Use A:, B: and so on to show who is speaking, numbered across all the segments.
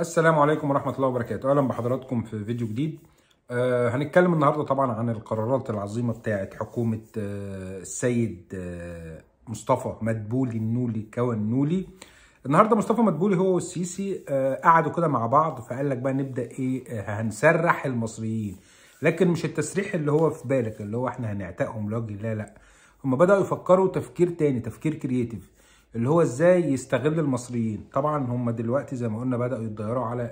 A: السلام عليكم ورحمة الله وبركاته أهلا بحضراتكم في فيديو جديد آه هنتكلم النهاردة طبعا عن القرارات العظيمة بتاعة حكومة آه السيد آه مصطفى مدبولي النولي كونولي النهاردة مصطفى مدبولي هو والسيسي آه قعدوا كده مع بعض فقال لك بقى نبدأ إيه آه، هنسرح المصريين لكن مش التسريح اللي هو في بالك اللي هو احنا هنعتقهم لوجه الله لا هم بدأوا يفكروا تفكير تاني تفكير كرياتيف اللي هو ازاي يستغل المصريين طبعا هم دلوقتي زي ما قلنا بداوا يتدايروا على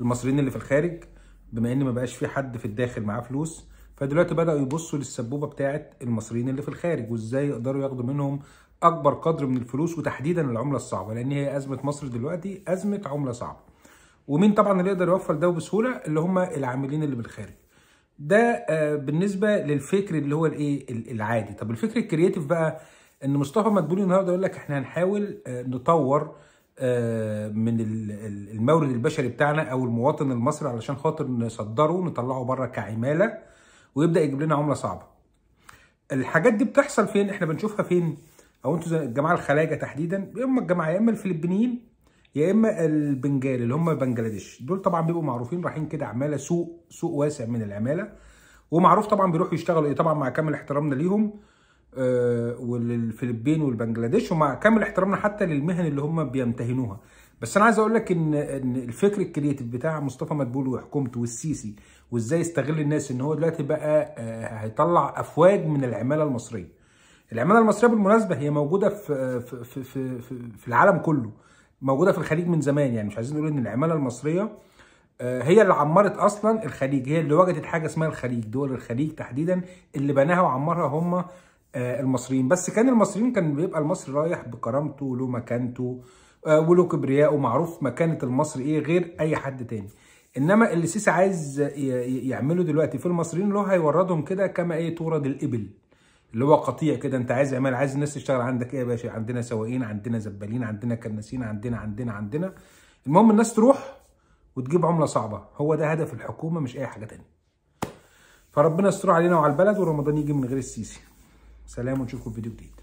A: المصريين اللي في الخارج بما ان ما بقاش في حد في الداخل معاه فلوس فدلوقتي بداوا يبصوا للسبوبه بتاعه المصريين اللي في الخارج وازاي يقدروا ياخدوا منهم اكبر قدر من الفلوس وتحديدا العمله الصعبه لان هي ازمه مصر دلوقتي ازمه عمله صعبه ومين طبعا اللي يقدر يوفر ده بسهوله اللي هم العاملين اللي بالخارج ده آه، بالنسبه للفكر اللي هو الايه العادي طب الفكر الكرياتيف بقى ان مصطفى مدبولي النهارده يقول لك احنا هنحاول آه، نطور آه، من المورد البشري بتاعنا او المواطن المصري علشان خاطر نصدره ونطلعه بره كعماله ويبدا يجيب لنا عمله صعبه. الحاجات دي بتحصل فين؟ احنا بنشوفها فين؟ او انتوا الجماعه الخلاجه تحديدا يا اما الجماعه يا اما الفلبينيين يا اما البنجال اللي هم بنجلاديش دول طبعا بيبقوا معروفين رايحين كده عماله سوق سوق واسع من العماله ومعروف طبعا بيروحوا يشتغلوا ايه طبعا مع كامل احترامنا ليهم آه، والفلبين والبنجلاديش ومع كامل احترامنا حتى للمهن اللي هم بيمتهنوها بس انا عايز اقول لك ان ان الفكر الكرييتيف بتاع مصطفى مدبول وحكومته والسيسي وازاي يستغل الناس ان هو دلوقتي بقى آه، هيطلع افواج من العماله المصريه. العماله المصريه بالمناسبه هي موجوده في في في في, في العالم كله موجوده في الخليج من زمان يعني مش عايزين نقول ان العماله المصريه آه، هي اللي عمرت اصلا الخليج هي اللي وجدت حاجه اسمها الخليج دول الخليج تحديدا اللي بناها وعمرها هم آه، المصريين بس كان المصريين كان بيبقى المصري رايح بكرامته آه، وله مكانته وله كبرياءه معروف مكانه المصري ايه غير اي حد تاني انما اللي السيسي عايز يعمله دلوقتي في المصريين اللي هو هيوردهم كده كما ايه تورد الابل اللي هو قطيع كده انت عايز اعمال عايز الناس تشتغل عندك ايه يا باشا عندنا سواقين عندنا زبالين عندنا كناسين عندنا عندنا عندنا المهم الناس تروح وتجيب عمله صعبه هو ده هدف الحكومه مش اي حاجه تانية فربنا يستر علينا وعلى البلد ورمضان يجي من غير السيسي Selamun vídeo ve